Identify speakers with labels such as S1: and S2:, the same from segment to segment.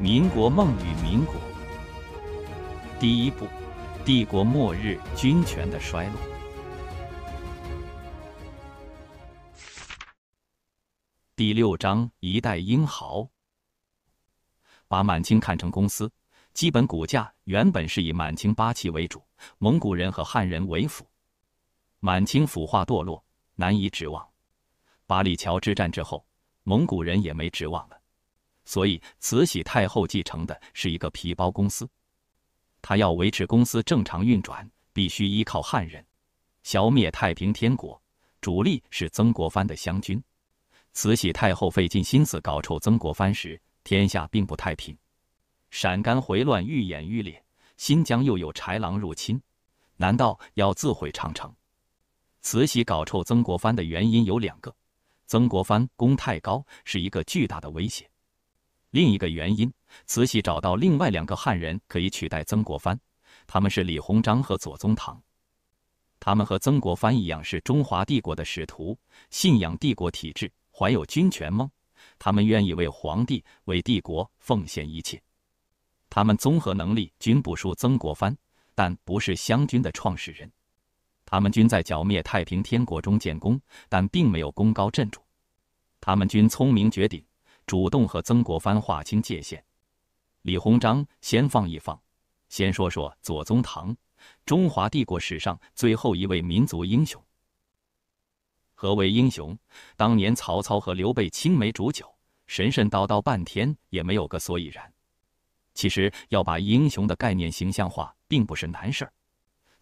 S1: 民国梦与民国，第一部：帝国末日，军权的衰落。第六章：一代英豪。把满清看成公司，基本骨架原本是以满清八旗为主，蒙古人和汉人为辅。满清腐化堕落，难以指望。八里桥之战之后，蒙古人也没指望了。所以，慈禧太后继承的是一个皮包公司，她要维持公司正常运转，必须依靠汉人。消灭太平天国主力是曾国藩的湘军，慈禧太后费尽心思搞臭曾国藩时，天下并不太平，陕甘回乱愈演愈烈，新疆又有豺狼入侵，难道要自毁长城？慈禧搞臭曾国藩的原因有两个：曾国藩功太高，是一个巨大的威胁。另一个原因，慈禧找到另外两个汉人可以取代曾国藩，他们是李鸿章和左宗棠。他们和曾国藩一样是中华帝国的使徒，信仰帝国体制，怀有军权梦。他们愿意为皇帝、为帝国奉献一切。他们综合能力均不输曾国藩，但不是湘军的创始人。他们均在剿灭太平天国中建功，但并没有功高震主。他们均聪明绝顶。主动和曾国藩划清界限，李鸿章先放一放，先说说左宗棠，中华帝国史上最后一位民族英雄。何为英雄？当年曹操和刘备青梅煮酒，神神叨叨半天也没有个所以然。其实要把英雄的概念形象化，并不是难事儿。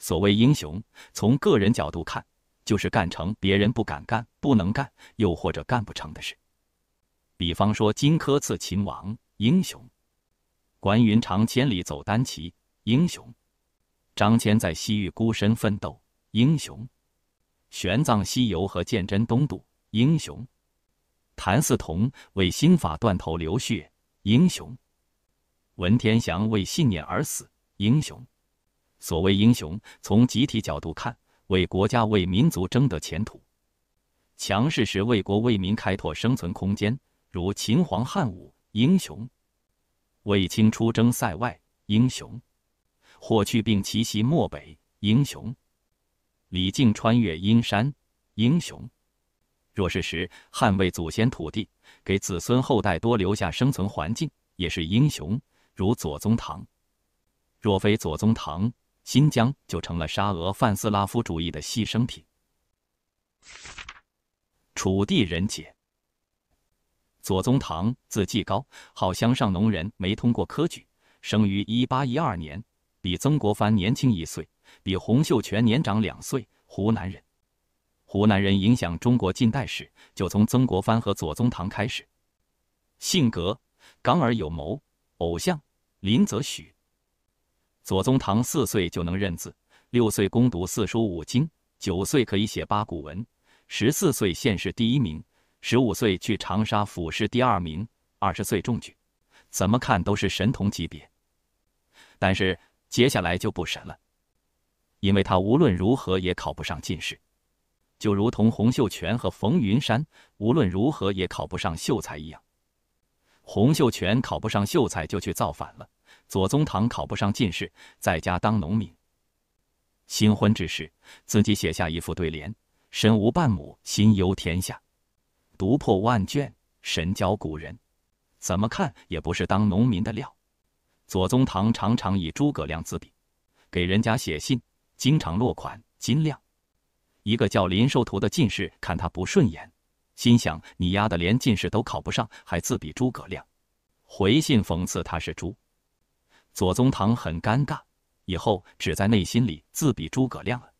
S1: 所谓英雄，从个人角度看，就是干成别人不敢干、不能干，又或者干不成的事。比方说，荆轲刺秦王，英雄；关云长千里走单骑，英雄；张骞在西域孤身奋斗，英雄；玄奘西游和鉴真东渡，英雄；谭嗣同为新法断头流血，英雄；文天祥为信念而死，英雄。所谓英雄，从集体角度看，为国家、为民族争得前途；强势时，为国为民开拓生存空间。如秦皇汉武英雄，卫青出征塞外英雄，霍去病奇袭漠北英雄，李靖穿越阴山英雄。若是时捍卫祖先土地，给子孙后代多留下生存环境，也是英雄。如左宗棠，若非左宗棠，新疆就成了沙俄范斯拉夫主义的牺牲品。楚地人杰。左宗棠，字季高，好乡上农人，没通过科举，生于一八一二年，比曾国藩年轻一岁，比洪秀全年长两岁，湖南人。湖南人影响中国近代史，就从曾国藩和左宗棠开始。性格刚而有谋，偶像林则徐。左宗棠四岁就能认字，六岁攻读四书五经，九岁可以写八股文，十四岁县试第一名。十五岁去长沙府试第二名，二十岁中举，怎么看都是神童级别。但是接下来就不神了，因为他无论如何也考不上进士，就如同洪秀全和冯云山无论如何也考不上秀才一样。洪秀全考不上秀才就去造反了，左宗棠考不上进士，在家当农民。新婚之时，自己写下一副对联：“身无半亩，心忧天下。”读破万卷，神交古人，怎么看也不是当农民的料。左宗棠常常以诸葛亮自比，给人家写信，经常落款“金亮”。一个叫林寿图的进士看他不顺眼，心想：“你丫的连进士都考不上，还自比诸葛亮？”回信讽刺他是猪。左宗棠很尴尬，以后只在内心里自比诸葛亮了。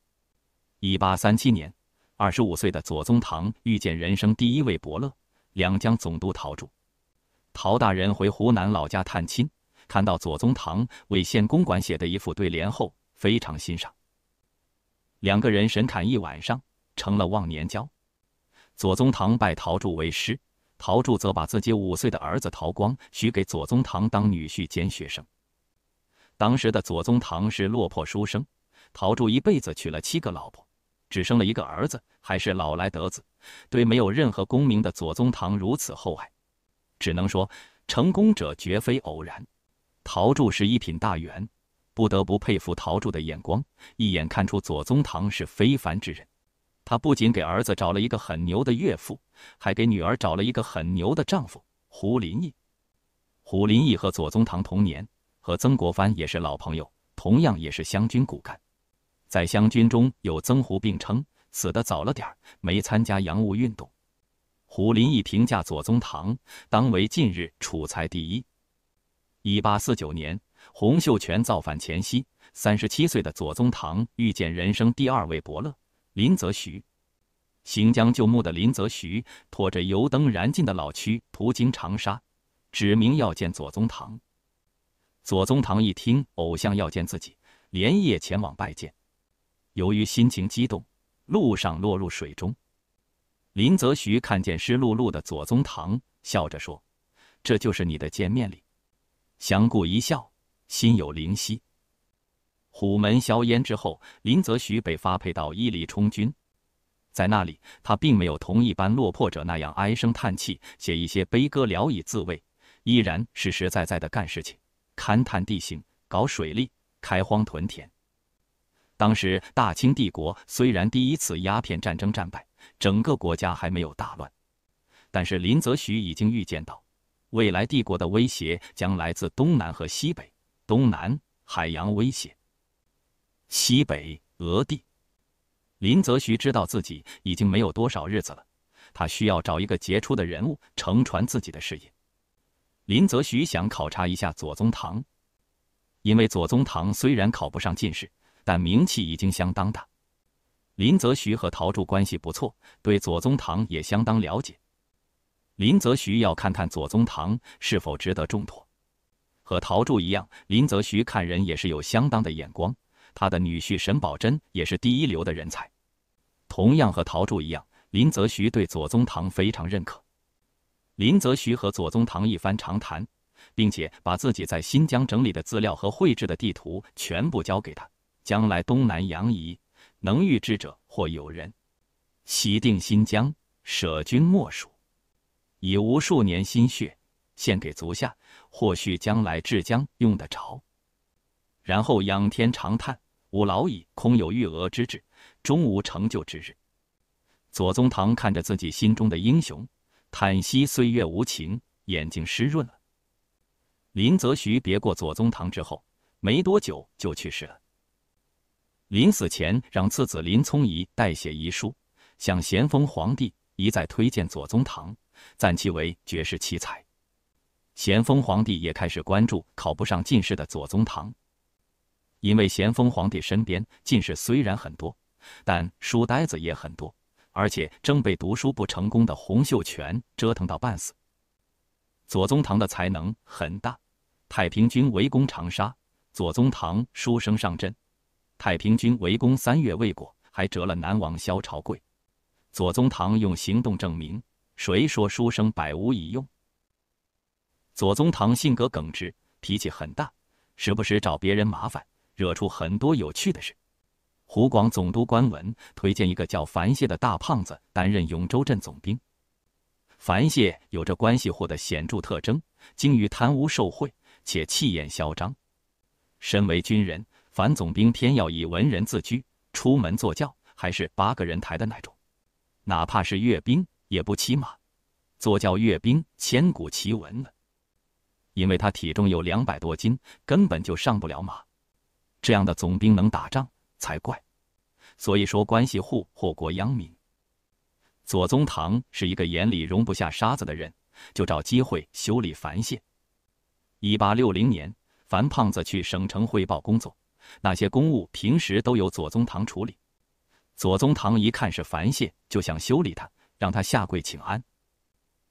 S1: 一八三七年。二十五岁的左宗棠遇见人生第一位伯乐，两江总督陶铸。陶大人回湖南老家探亲，看到左宗棠为县公馆写的一副对联后，非常欣赏。两个人神侃一晚上，成了忘年交。左宗棠拜陶铸为师，陶铸则把自己五岁的儿子陶光许给左宗棠当女婿兼学生。当时的左宗棠是落魄书生，陶铸一辈子娶了七个老婆。只生了一个儿子，还是老来得子，对没有任何功名的左宗棠如此厚爱，只能说成功者绝非偶然。陶铸是一品大员，不得不佩服陶铸的眼光，一眼看出左宗棠是非凡之人。他不仅给儿子找了一个很牛的岳父，还给女儿找了一个很牛的丈夫胡林翼。胡林翼和左宗棠同年，和曾国藩也是老朋友，同样也是湘军骨干。在湘军中有曾胡并称，死得早了点儿，没参加洋务运动。胡林翼评价左宗棠当为近日楚才第一。一八四九年，洪秀全造反前夕，三十七岁的左宗棠遇见人生第二位伯乐林则徐。行将就木的林则徐拖着油灯燃尽的老躯，途经长沙，指明要见左宗棠。左宗棠一听偶像要见自己，连夜前往拜见。由于心情激动，路上落入水中。林则徐看见湿漉漉的左宗棠，笑着说：“这就是你的见面礼。”相顾一笑，心有灵犀。虎门销烟之后，林则徐被发配到伊犁充军，在那里，他并没有同一般落魄者那样唉声叹气，写一些悲歌聊以自慰，依然实实在在的干事情，勘探地形，搞水利，开荒屯田。当时，大清帝国虽然第一次鸦片战争战败，整个国家还没有大乱，但是林则徐已经预见到，未来帝国的威胁将来自东南和西北。东南海洋威胁，西北俄地。林则徐知道自己已经没有多少日子了，他需要找一个杰出的人物承传自己的事业。林则徐想考察一下左宗棠，因为左宗棠虽然考不上进士。但名气已经相当大，林则徐和陶铸关系不错，对左宗棠也相当了解。林则徐要看看左宗棠是否值得重托。和陶铸一样，林则徐看人也是有相当的眼光。他的女婿沈葆桢也是第一流的人才。同样和陶铸一样，林则徐对左宗棠非常认可。林则徐和左宗棠一番长谈，并且把自己在新疆整理的资料和绘制的地图全部交给他。将来东南阳夷，能遇之者或有人；西定新疆，舍君莫属。以无数年心血献给足下，或许将来治疆用得着。然后仰天长叹：吾老矣，空有玉娥之志，终无成就之日。左宗棠看着自己心中的英雄，叹息岁月无情，眼睛湿润了。林则徐别过左宗棠之后，没多久就去世了。临死前，让次子林聪仪代写遗书，向咸丰皇帝一再推荐左宗棠，赞其为绝世奇才。咸丰皇帝也开始关注考不上进士的左宗棠，因为咸丰皇帝身边进士虽然很多，但书呆子也很多，而且正被读书不成功的洪秀全折腾到半死。左宗棠的才能很大，太平军围攻长沙，左宗棠书生上阵。太平军围攻三月未果，还折了南王萧朝贵。左宗棠用行动证明，谁说书生百无一用？左宗棠性格耿直，脾气很大，时不时找别人麻烦，惹出很多有趣的事。湖广总督官文推荐一个叫樊燮的大胖子担任永州镇总兵。樊燮有着关系户的显著特征，精于贪污受贿，且气焰嚣张。身为军人。樊总兵偏要以文人自居，出门坐轿还是八个人抬的那种，哪怕是阅兵也不骑马，坐轿阅兵千古奇闻了。因为他体重有两百多斤，根本就上不了马。这样的总兵能打仗才怪。所以说，关系户祸国殃民。左宗棠是一个眼里容不下沙子的人，就找机会修理樊县。一八六零年，樊胖子去省城汇报工作。那些公务平时都由左宗棠处理。左宗棠一看是樊谢，就想修理他，让他下跪请安。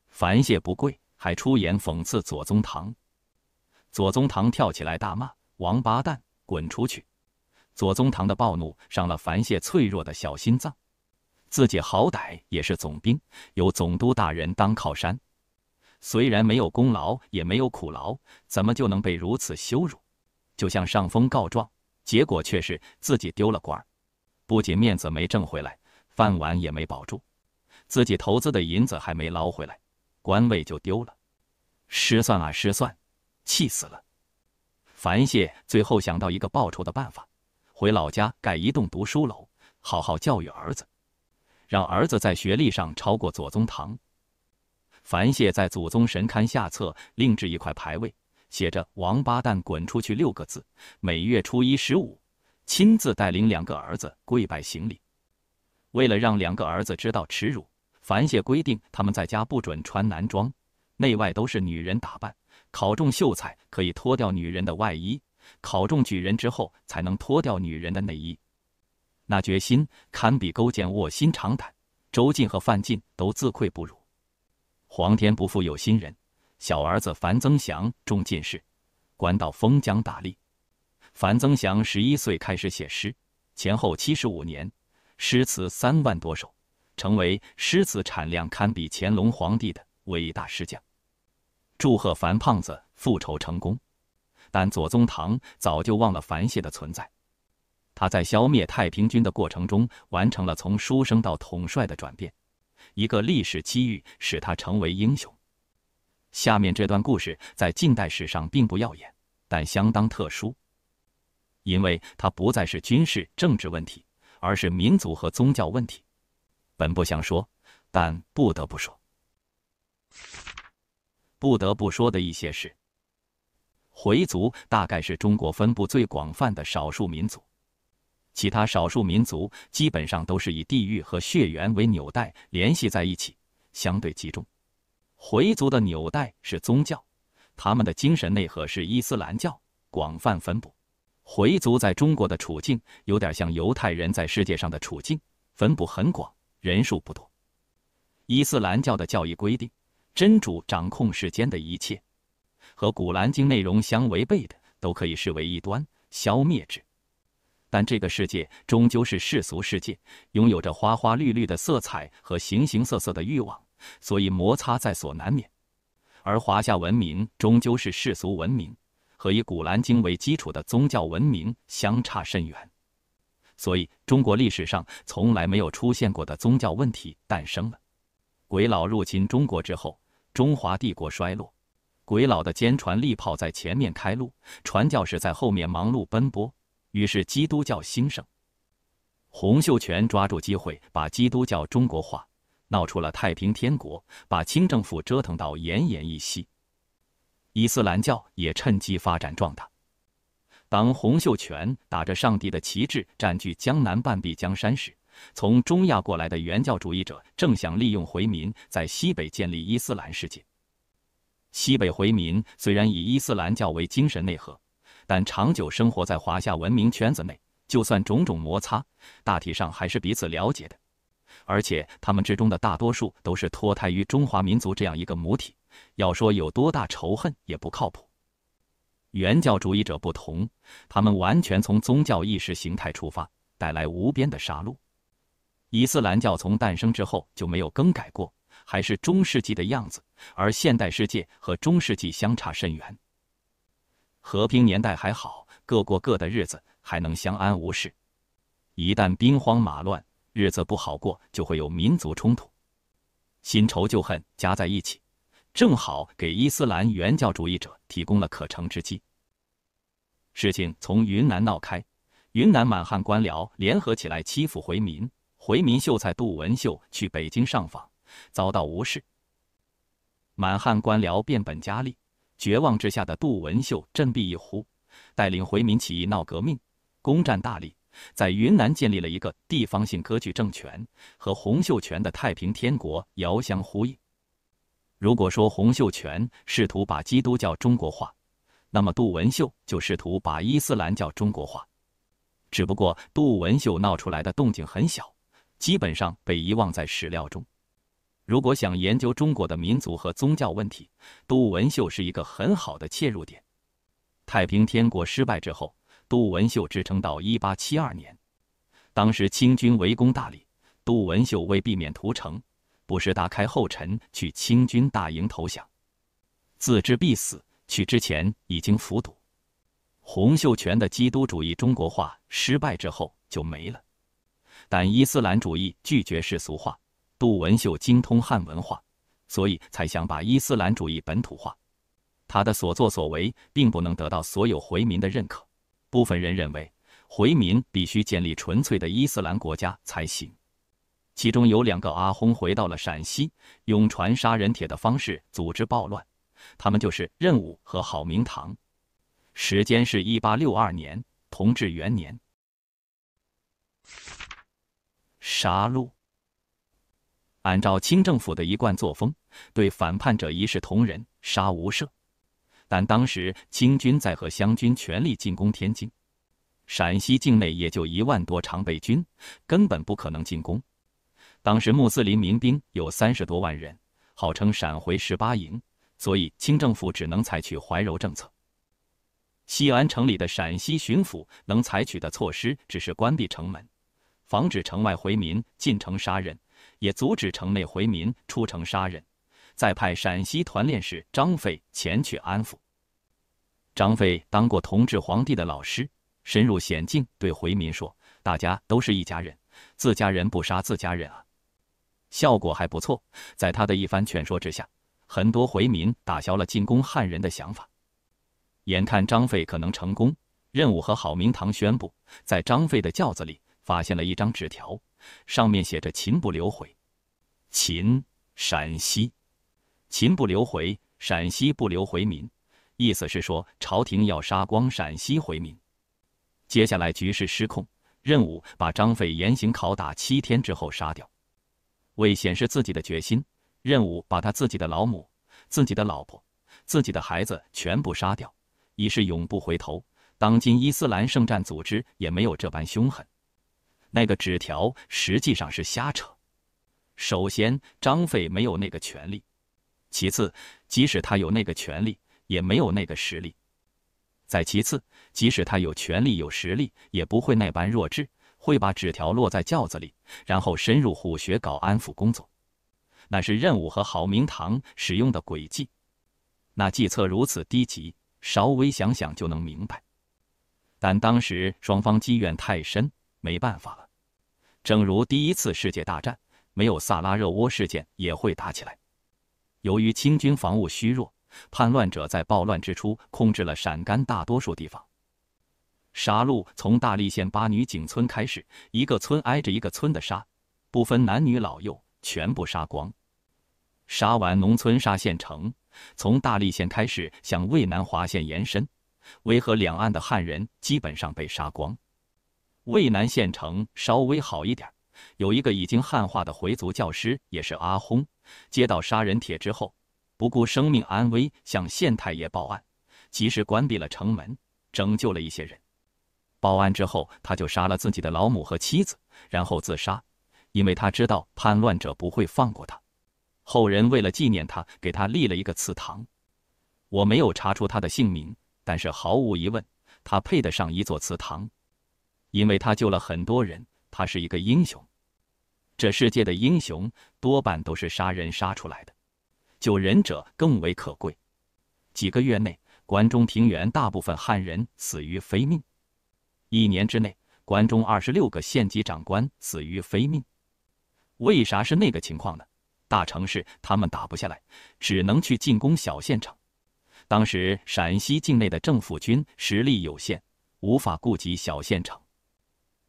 S1: 樊谢不跪，还出言讽刺左宗棠。左宗棠跳起来大骂：“王八蛋，滚出去！”左宗棠的暴怒伤了樊谢脆弱的小心脏。自己好歹也是总兵，有总督大人当靠山，虽然没有功劳也没有苦劳，怎么就能被如此羞辱？就向上峰告状。结果却是自己丢了官儿，不仅面子没挣回来，饭碗也没保住，自己投资的银子还没捞回来，官位就丢了，失算啊失算，气死了！樊谢最后想到一个报仇的办法，回老家盖一栋读书楼，好好教育儿子，让儿子在学历上超过左宗棠。樊谢在祖宗神龛下侧另置一块牌位。写着“王八蛋，滚出去”六个字。每月初一、十五，亲自带领两个儿子跪拜行礼。为了让两个儿子知道耻辱，樊谢规定他们在家不准穿男装，内外都是女人打扮。考中秀才可以脱掉女人的外衣，考中举人之后才能脱掉女人的内衣。那决心堪比勾践卧薪尝胆。周进和范进都自愧不如。皇天不负有心人。小儿子樊增祥中进士，官到封疆大吏。樊增祥十一岁开始写诗，前后七十五年，诗词三万多首，成为诗词产量堪比乾隆皇帝的伟大诗将。祝贺樊胖子复仇成功，但左宗棠早就忘了樊燮的存在。他在消灭太平军的过程中，完成了从书生到统帅的转变。一个历史机遇使他成为英雄。下面这段故事在近代史上并不耀眼，但相当特殊，因为它不再是军事政治问题，而是民族和宗教问题。本不想说，但不得不说，不得不说的一些事。回族大概是中国分布最广泛的少数民族，其他少数民族基本上都是以地域和血缘为纽带联系在一起，相对集中。回族的纽带是宗教，他们的精神内核是伊斯兰教。广泛分布，回族在中国的处境有点像犹太人在世界上的处境，分布很广，人数不多。伊斯兰教的教义规定，真主掌控世间的一切，和《古兰经》内容相违背的都可以视为异端，消灭之。但这个世界终究是世俗世界，拥有着花花绿绿的色彩和形形色色的欲望。所以摩擦在所难免，而华夏文明终究是世俗文明，和以《古兰经》为基础的宗教文明相差甚远，所以中国历史上从来没有出现过的宗教问题诞生了。鬼佬入侵中国之后，中华帝国衰落，鬼佬的坚船利炮在前面开路，传教士在后面忙碌奔波，于是基督教兴盛。洪秀全抓住机会，把基督教中国化。闹出了太平天国，把清政府折腾到奄奄一息。伊斯兰教也趁机发展壮大。当洪秀全打着上帝的旗帜占据江南半壁江山时，从中亚过来的原教主义者正想利用回民在西北建立伊斯兰世界。西北回民虽然以伊斯兰教为精神内核，但长久生活在华夏文明圈子内，就算种种摩擦，大体上还是彼此了解的。而且他们之中的大多数都是脱胎于中华民族这样一个母体。要说有多大仇恨也不靠谱。原教主义者不同，他们完全从宗教意识形态出发，带来无边的杀戮。伊斯兰教从诞生之后就没有更改过，还是中世纪的样子，而现代世界和中世纪相差甚远。和平年代还好，各过各的日子，还能相安无事。一旦兵荒马乱，日子不好过，就会有民族冲突，新仇旧恨加在一起，正好给伊斯兰原教主义者提供了可乘之机。事情从云南闹开，云南满汉官僚联合起来欺负回民，回民秀才杜文秀去北京上访，遭到无视。满汉官僚变本加厉，绝望之下的杜文秀振臂一呼，带领回民起义闹革命，攻占大理。在云南建立了一个地方性割据政权，和洪秀全的太平天国遥相呼应。如果说洪秀全试图把基督教中国化，那么杜文秀就试图把伊斯兰教中国化。只不过杜文秀闹出来的动静很小，基本上被遗忘在史料中。如果想研究中国的民族和宗教问题，杜文秀是一个很好的切入点。太平天国失败之后。杜文秀支撑到一八七二年，当时清军围攻大理，杜文秀为避免屠城，不时大开后尘去清军大营投降，自知必死，去之前已经服毒。洪秀全的基督主义中国化失败之后就没了，但伊斯兰主义拒绝世俗化，杜文秀精通汉文化，所以才想把伊斯兰主义本土化。他的所作所为并不能得到所有回民的认可。部分人认为，回民必须建立纯粹的伊斯兰国家才行。其中有两个阿訇回到了陕西，用传杀人帖的方式组织暴乱。他们就是任武和郝明堂。时间是一八六二年，同治元年。杀戮。按照清政府的一贯作风，对反叛者一视同仁，杀无赦。但当时清军在和湘军全力进攻天津，陕西境内也就一万多常备军，根本不可能进攻。当时穆斯林民兵有三十多万人，号称“陕回十八营”，所以清政府只能采取怀柔政策。西安城里的陕西巡抚能采取的措施，只是关闭城门，防止城外回民进城杀人，也阻止城内回民出城杀人。再派陕西团练使张飞前去安抚。张飞当过同治皇帝的老师，深入险境，对回民说：“大家都是一家人，自家人不杀自家人啊。”效果还不错。在他的一番劝说之下，很多回民打消了进攻汉人的想法。眼看张飞可能成功，任武和郝明堂宣布，在张飞的轿子里发现了一张纸条，上面写着“秦不留悔，秦陕西”。秦不留回，陕西不留回民，意思是说朝廷要杀光陕西回民。接下来局势失控，任务把张飞严刑拷打七天之后杀掉。为显示自己的决心，任务把他自己的老母、自己的老婆、自己的孩子全部杀掉，以示永不回头。当今伊斯兰圣战组织也没有这般凶狠。那个纸条实际上是瞎扯。首先，张飞没有那个权利。其次，即使他有那个权力，也没有那个实力。再其次，即使他有权力有实力，也不会那般弱智，会把纸条落在轿子里，然后深入虎穴搞安抚工作。那是任务和郝明堂使用的诡计。那计策如此低级，稍微想想就能明白。但当时双方积怨太深，没办法了。正如第一次世界大战，没有萨拉热窝事件也会打起来。由于清军防务虚弱，叛乱者在暴乱之初控制了陕甘大多数地方。杀戮从大荔县八女井村开始，一个村挨着一个村的杀，不分男女老幼，全部杀光。杀完农村，杀县城。从大荔县开始向渭南华县延伸，渭河两岸的汉人基本上被杀光。渭南县城稍微好一点，有一个已经汉化的回族教师，也是阿訇。接到杀人帖之后，不顾生命安危向县太爷报案，及时关闭了城门，拯救了一些人。报案之后，他就杀了自己的老母和妻子，然后自杀，因为他知道叛乱者不会放过他。后人为了纪念他，给他立了一个祠堂。我没有查出他的姓名，但是毫无疑问，他配得上一座祠堂，因为他救了很多人，他是一个英雄。这世界的英雄多半都是杀人杀出来的，救人者更为可贵。几个月内，关中平原大部分汉人死于非命；一年之内，关中二十六个县级长官死于非命。为啥是那个情况呢？大城市他们打不下来，只能去进攻小县城。当时陕西境内的政府军实力有限，无法顾及小县城。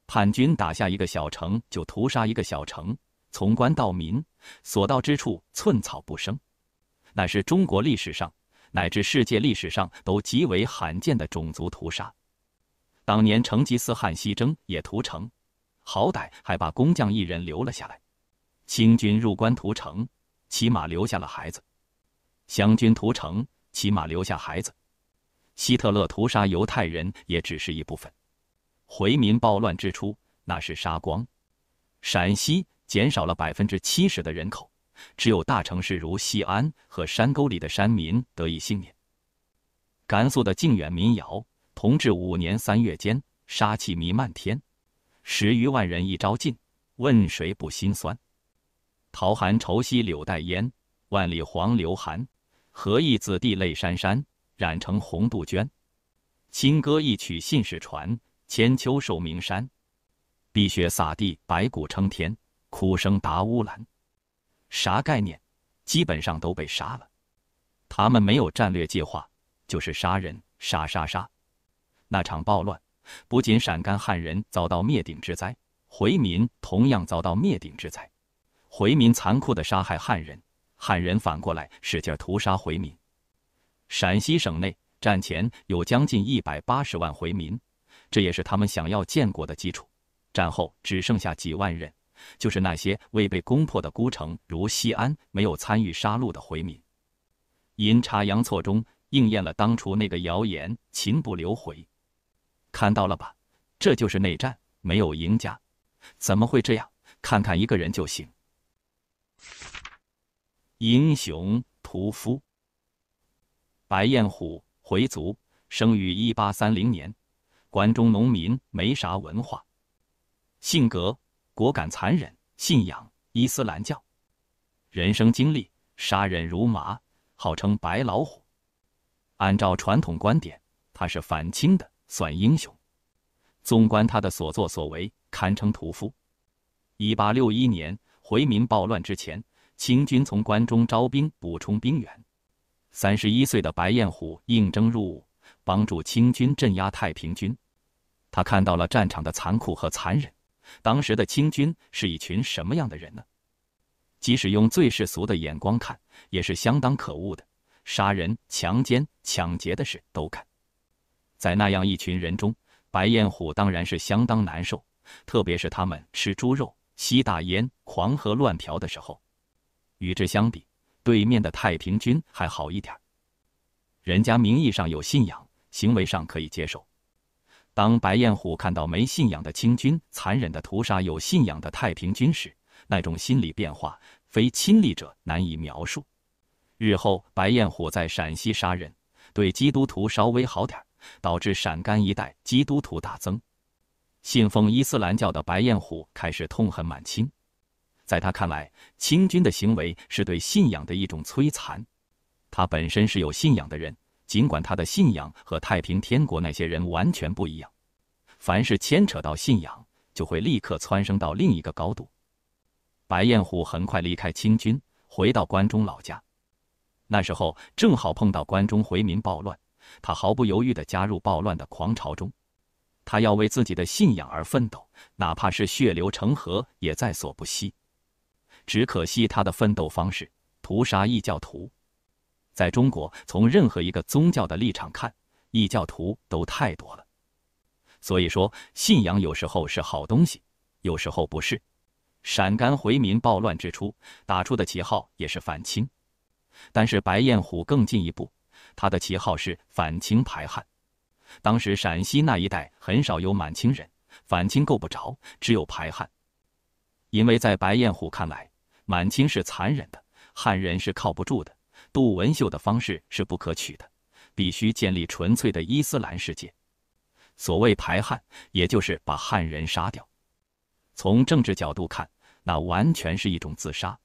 S1: 叛军打下一个小城，就屠杀一个小城，从官到民，所到之处寸草不生，那是中国历史上乃至世界历史上都极为罕见的种族屠杀。当年成吉思汗西征也屠城，好歹还把工匠一人留了下来；清军入关屠城，起码留下了孩子；湘军屠城，起码留下孩子；希特勒屠杀犹太人，也只是一部分。回民暴乱之初，那是杀光，陕西减少了百分之七十的人口，只有大城市如西安和山沟里的山民得以幸免。甘肃的靖远民谣：同治五年三月间，杀气弥漫天，十余万人一朝尽，问谁不心酸？桃寒愁兮柳带烟，万里黄流寒，何意子弟泪潸潸，染成红杜鹃。清歌一曲信使传。千秋寿名山，碧血洒地，白骨撑天，哭声达乌兰。啥概念？基本上都被杀了。他们没有战略计划，就是杀人，杀杀杀。那场暴乱不仅陕甘汉人遭到灭顶之灾，回民同样遭到灭顶之灾。回民残酷地杀害汉人，汉人反过来使劲屠杀回民。陕西省内战前有将近一百八十万回民。这也是他们想要建国的基础。战后只剩下几万人，就是那些未被攻破的孤城，如西安，没有参与杀戮的回民。阴差阳错中应验了当初那个谣言：秦不留回。看到了吧，这就是内战，没有赢家。怎么会这样？看看一个人就行。英雄屠夫白彦虎，回族，生于一八三零年。关中农民没啥文化，性格果敢残忍，信仰伊斯兰教，人生经历杀人如麻，号称白老虎。按照传统观点，他是反清的，算英雄。纵观他的所作所为，堪称屠夫。一八六一年回民暴乱之前，清军从关中招兵补充兵员。三十一岁的白彦虎应征入伍。帮助清军镇压太平军，他看到了战场的残酷和残忍。当时的清军是一群什么样的人呢？即使用最世俗的眼光看，也是相当可恶的。杀人、强奸、抢劫的事都干。在那样一群人中，白彦虎当然是相当难受。特别是他们吃猪肉、吸大烟、狂喝乱嫖的时候。与之相比，对面的太平军还好一点，人家名义上有信仰。行为上可以接受。当白彦虎看到没信仰的清军残忍地屠杀有信仰的太平军时，那种心理变化，非亲历者难以描述。日后，白彦虎在陕西杀人，对基督徒稍微好点导致陕甘一带基督徒大增。信奉伊斯兰教的白彦虎开始痛恨满清，在他看来，清军的行为是对信仰的一种摧残。他本身是有信仰的人。尽管他的信仰和太平天国那些人完全不一样，凡是牵扯到信仰，就会立刻蹿升到另一个高度。白彦虎很快离开清军，回到关中老家。那时候正好碰到关中回民暴乱，他毫不犹豫的加入暴乱的狂潮中。他要为自己的信仰而奋斗，哪怕是血流成河也在所不惜。只可惜他的奋斗方式，屠杀异教徒。在中国，从任何一个宗教的立场看，异教徒都太多了。所以说，信仰有时候是好东西，有时候不是。陕甘回民暴乱之初打出的旗号也是反清，但是白彦虎更进一步，他的旗号是反清排汉。当时陕西那一带很少有满清人，反清够不着，只有排汉。因为在白彦虎看来，满清是残忍的，汉人是靠不住的。杜文秀的方式是不可取的，必须建立纯粹的伊斯兰世界。所谓排汉，也就是把汉人杀掉。从政治角度看，那完全是一种自杀，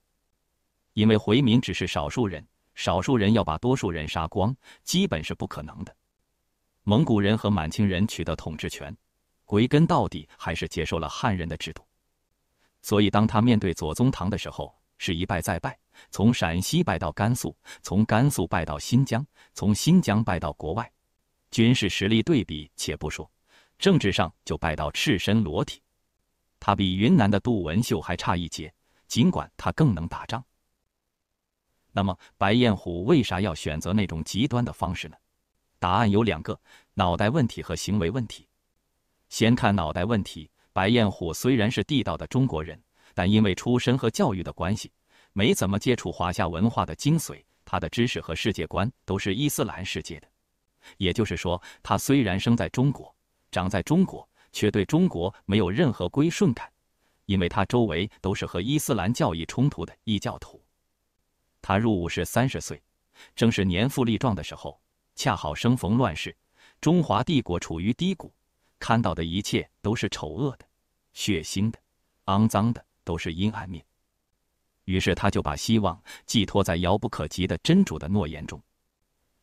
S1: 因为回民只是少数人，少数人要把多数人杀光，基本是不可能的。蒙古人和满清人取得统治权，归根到底还是接受了汉人的制度。所以，当他面对左宗棠的时候，是一败再败，从陕西败到甘肃，从甘肃败到新疆，从新疆败到国外。军事实力对比且不说，政治上就败到赤身裸体。他比云南的杜文秀还差一截，尽管他更能打仗。那么白彦虎为啥要选择那种极端的方式呢？答案有两个：脑袋问题和行为问题。先看脑袋问题，白彦虎虽然是地道的中国人。但因为出身和教育的关系，没怎么接触华夏文化的精髓，他的知识和世界观都是伊斯兰世界的。也就是说，他虽然生在中国，长在中国，却对中国没有任何归顺感，因为他周围都是和伊斯兰教义冲突的异教徒。他入伍是三十岁，正是年富力壮的时候，恰好生逢乱世，中华帝国处于低谷，看到的一切都是丑恶的、血腥的、肮脏的。都是阴暗面，于是他就把希望寄托在遥不可及的真主的诺言中，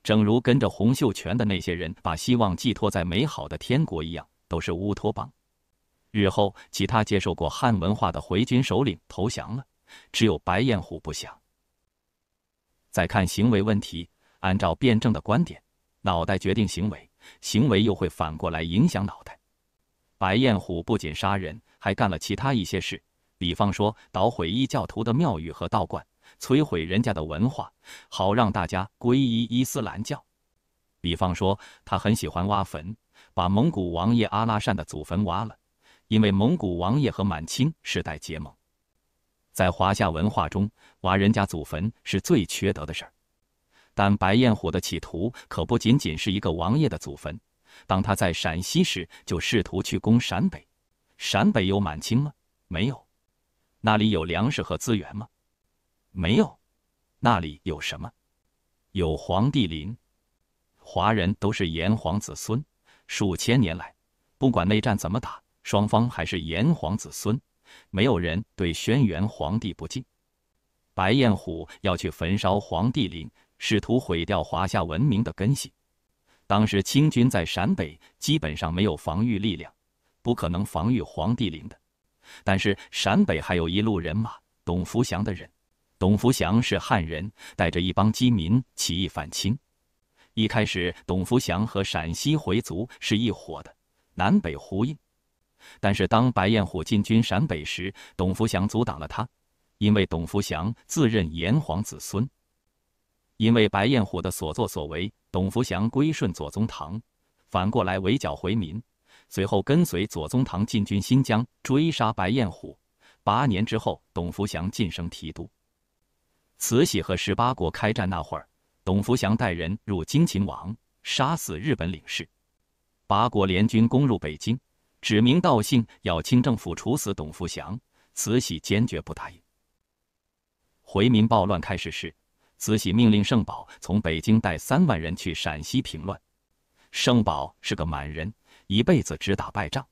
S1: 正如跟着洪秀全的那些人把希望寄托在美好的天国一样，都是乌托邦。日后，其他接受过汉文化的回军首领投降了，只有白彦虎不降。再看行为问题，按照辩证的观点，脑袋决定行为，行为又会反过来影响脑袋。白彦虎不仅杀人，还干了其他一些事。比方说，捣毁异教徒的庙宇和道观，摧毁人家的文化，好让大家皈依伊斯兰教。比方说，他很喜欢挖坟，把蒙古王爷阿拉善的祖坟挖了，因为蒙古王爷和满清世代结盟，在华夏文化中，挖人家祖坟是最缺德的事儿。但白彦虎的企图可不仅仅是一个王爷的祖坟。当他在陕西时，就试图去攻陕北。陕北有满清吗？没有。那里有粮食和资源吗？没有。那里有什么？有黄帝陵。华人都是炎黄子孙，数千年来，不管内战怎么打，双方还是炎黄子孙，没有人对轩辕皇帝不敬。白彦虎要去焚烧黄帝陵，试图毁掉华夏文明的根系。当时清军在陕北基本上没有防御力量，不可能防御黄帝陵的。但是陕北还有一路人马，董福祥的人。董福祥是汉人，带着一帮饥民起义反清。一开始，董福祥和陕西回族是一伙的，南北呼应。但是当白彦虎进军陕北时，董福祥阻挡了他，因为董福祥自认炎黄子孙。因为白彦虎的所作所为，董福祥归顺左宗棠，反过来围剿回民。随后跟随左宗棠进军新疆追杀白彦虎，八年之后，董福祥晋升提督。慈禧和十八国开战那会儿，董福祥带人入京擒王，杀死日本领事。八国联军攻入北京，指名道姓要清政府处死董福祥，慈禧坚决不答应。回民暴乱开始时，慈禧命令圣宝从北京带三万人去陕西平乱。圣宝是个满人。一辈子只打败仗，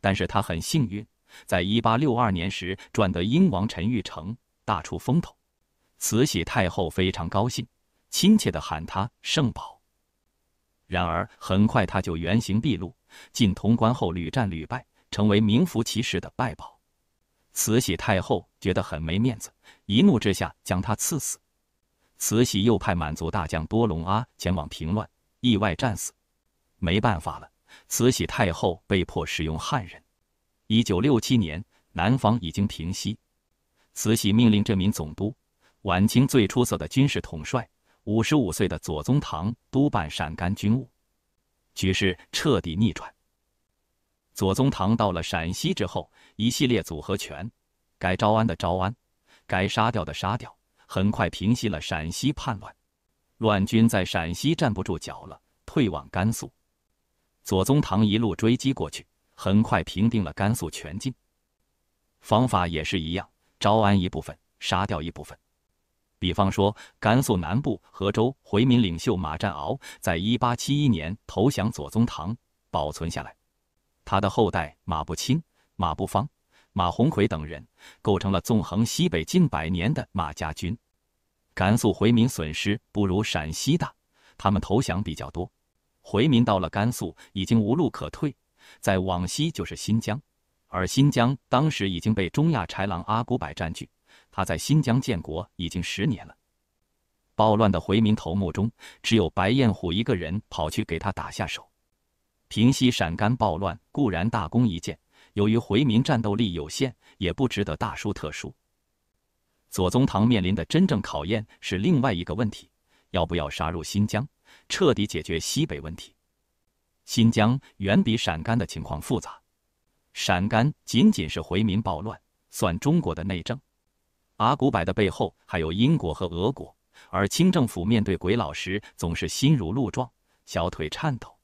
S1: 但是他很幸运，在一八六二年时，赚得英王陈玉成大出风头，慈禧太后非常高兴，亲切地喊他圣宝。然而很快他就原形毕露，进潼关后屡战屡败，成为名副其实的败宝。慈禧太后觉得很没面子，一怒之下将他赐死。慈禧又派满族大将多隆阿前往平乱，意外战死。没办法了。慈禧太后被迫使用汉人。一九六七年，南方已经平息，慈禧命令这名总督，晚清最出色的军事统帅，五十五岁的左宗棠督办陕甘军务。局势彻底逆转。左宗棠到了陕西之后，一系列组合拳：该招安的招安，该杀掉的杀掉，很快平息了陕西叛乱。乱军在陕西站不住脚了，退往甘肃。左宗棠一路追击过去，很快平定了甘肃全境。方法也是一样，招安一部分，杀掉一部分。比方说，甘肃南部河州回民领袖马占鳌，在1871年投降左宗棠，保存下来。他的后代马步青、马步芳、马鸿逵等人，构成了纵横西北近百年的马家军。甘肃回民损失不如陕西大，他们投降比较多。回民到了甘肃，已经无路可退，在往西就是新疆，而新疆当时已经被中亚豺狼阿古柏占据，他在新疆建国已经十年了。暴乱的回民头目中，只有白彦虎一个人跑去给他打下手，平息陕甘暴乱固然大功一件，由于回民战斗力有限，也不值得大书特书。左宗棠面临的真正考验是另外一个问题：要不要杀入新疆？彻底解决西北问题，新疆远比陕甘的情况复杂。陕甘仅仅是回民暴乱，算中国的内政。阿古柏的背后还有英国和俄国，而清政府面对鬼佬时总是心如鹿撞，小腿颤抖。